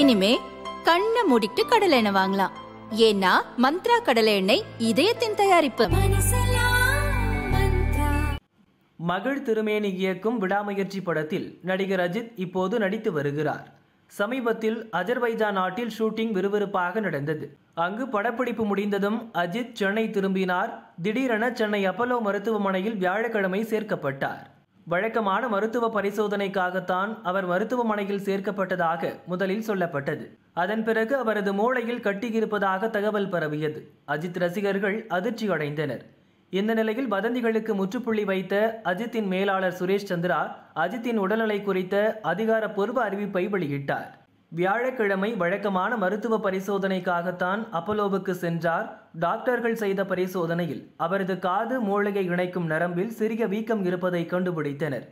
இனிமே கண்ணை மூடிட்டு கடலை எண்ணெய் வாங்கலாம் ஏன்னா மந்த்ரா கடலை எண்ணெய் இதயத்தின் தயாரிப்பு மகள் திருமேனி இயக்கும் விடாமுயற்சி படத்தில் நடிகர் அஜித் இப்போது நடித்து வருகிறார் சமீபத்தில் அஜர்பைஜான் நாட்டில் ஷூட்டிங் விறுவிறுப்பாக நடந்தது அங்கு படப்பிடிப்பு முடிந்ததும் அஜித் சென்னை திரும்பினார் திடீரென சென்னை அப்பலோ மருத்துவமனையில் வியாழக்கிழமை சேர்க்கப்பட்டார் வழக்கமான மருத்துவ பரிசோதனைக்காகத்தான் அவர் மருத்துவமனையில் சேர்க்கப்பட்டதாக முதலில் சொல்லப்பட்டது அதன் பிறகு அவரது மூளையில் கட்டியிருப்பதாக தகவல் பரவியது அஜித் ரசிகர்கள் அதிர்ச்சி அடைந்தனர் இந்த நிலையில் வதந்திகளுக்கு முற்றுப்புள்ளி வைத்த அஜித்தின் மேலாளர் சுரேஷ் சந்திரா அஜித்தின் உடல்நிலை குறித்த அதிகாரப்பூர்வ அறிவிப்பை வெளியிட்டார் வியாழக்கிழமை வழக்கமான மருத்துவ பரிசோதனைக்காகத்தான் அப்பலோவுக்கு சென்றார் டாக்டர்கள் செய்த பரிசோதனையில் அவரது காது மூளையை இணைக்கும் நரம்பில் சிறிய வீக்கம் இருப்பதை கண்டுபிடித்தனர்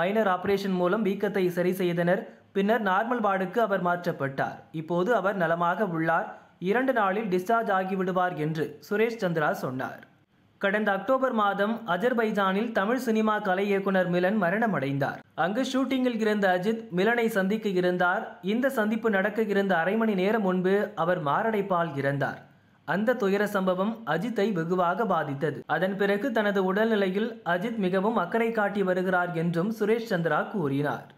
மைனர் ஆபரேஷன் மூலம் வீக்கத்தை சரி செய்தனர் பின்னர் நார்மல் வார்டுக்கு அவர் மாற்றப்பட்டார் இப்போது அவர் நலமாக உள்ளார் இரண்டு நாளில் டிஸ்சார்ஜ் ஆகிவிடுவார் என்று சுரேஷ் சந்திரா சொன்னார் கடந்த அக்டோபர் மாதம் அஜர்பைஜானில் தமிழ் சினிமா கலை இயக்குனர் மிலன் மரணமடைந்தார் அங்கு ஷூட்டிங்கில் இருந்த அஜித் மிலனை சந்திக்க இருந்தார் இந்த சந்திப்பு நடக்க இருந்த அரை மணி நேரம் முன்பு அவர் மாரடைப்பால் இறந்தார் அந்த துயர சம்பவம் அஜித்தை வெகுவாக பாதித்தது அதன் பிறகு தனது உடல்நிலையில் அஜித் மிகவும் அக்கறை காட்டி வருகிறார் என்றும் சுரேஷ் சந்திரா கூறினார்